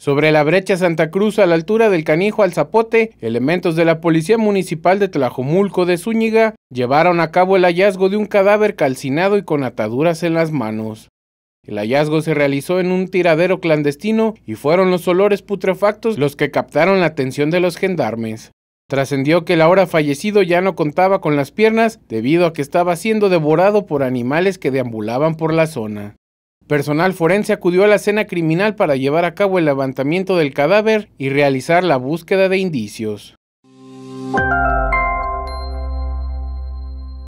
Sobre la brecha Santa Cruz, a la altura del canijo al zapote, elementos de la Policía Municipal de Tlajomulco de Zúñiga llevaron a cabo el hallazgo de un cadáver calcinado y con ataduras en las manos. El hallazgo se realizó en un tiradero clandestino y fueron los olores putrefactos los que captaron la atención de los gendarmes. Trascendió que el ahora fallecido ya no contaba con las piernas debido a que estaba siendo devorado por animales que deambulaban por la zona. Personal forense acudió a la escena criminal para llevar a cabo el levantamiento del cadáver y realizar la búsqueda de indicios.